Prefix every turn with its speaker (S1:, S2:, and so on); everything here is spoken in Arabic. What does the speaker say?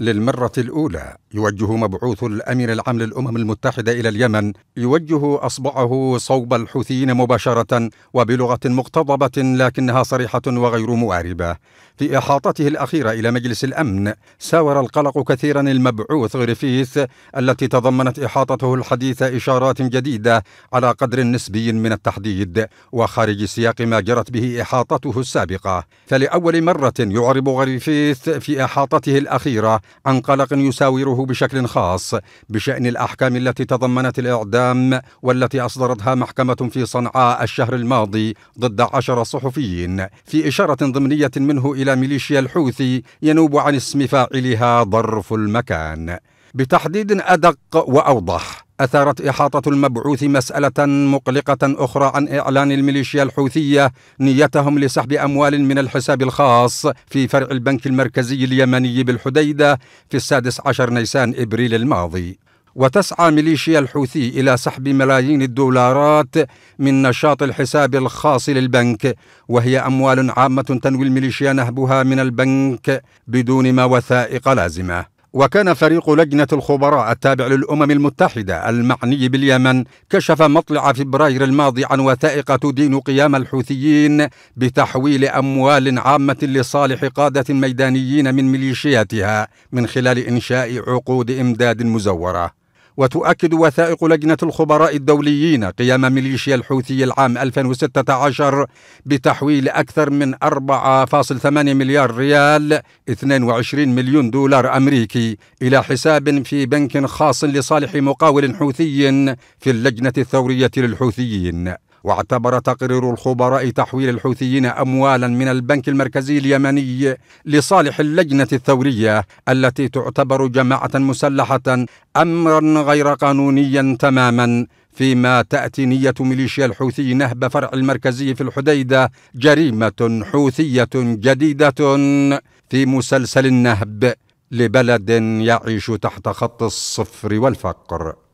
S1: للمرة الأولى يوجه مبعوث الامير العام للامم المتحده الى اليمن يوجه اصبعه صوب الحوثيين مباشره وبلغه مقتضبه لكنها صريحه وغير مواربه في احاطته الاخيره الى مجلس الامن ساور القلق كثيرا المبعوث غريفيث التي تضمنت احاطته الحديث اشارات جديده على قدر نسبي من التحديد وخارج سياق ما جرت به احاطته السابقه فلاول مره يعرب غريفيث في احاطته الاخيره عن قلق يساوره تفكيره بشكل خاص بشأن الأحكام التي تضمنت الإعدام والتي أصدرتها محكمة في صنعاء الشهر الماضي ضد عشر صحفيين في إشارة ضمنية منه إلى ميليشيا الحوثي ينوب عن اسم فاعلها ظرف المكان بتحديد أدق وأوضح أثارت إحاطة المبعوث مسألة مقلقة أخرى عن إعلان الميليشيا الحوثية نيتهم لسحب أموال من الحساب الخاص في فرع البنك المركزي اليمني بالحديدة في السادس عشر نيسان إبريل الماضي وتسعى ميليشيا الحوثي إلى سحب ملايين الدولارات من نشاط الحساب الخاص للبنك وهي أموال عامة تنوي الميليشيا نهبها من البنك بدون ما وثائق لازمة وكان فريق لجنة الخبراء التابع للأمم المتحدة المعني باليمن كشف مطلع فبراير الماضي عن وثائق تدين قيام الحوثيين بتحويل أموال عامة لصالح قادة ميدانيين من ميليشياتها من خلال إنشاء عقود إمداد مزورة وتؤكد وثائق لجنة الخبراء الدوليين قيام ميليشيا الحوثي العام 2016 بتحويل أكثر من 4.8 مليار ريال 22 مليون دولار أمريكي إلى حساب في بنك خاص لصالح مقاول حوثي في اللجنة الثورية للحوثيين واعتبر تقرير الخبراء تحويل الحوثيين اموالا من البنك المركزي اليمني لصالح اللجنه الثوريه التي تعتبر جماعه مسلحه امرا غير قانونيا تماما فيما تاتي نيه ميليشيا الحوثي نهب فرع المركزي في الحديده جريمه حوثيه جديده في مسلسل النهب لبلد يعيش تحت خط الصفر والفقر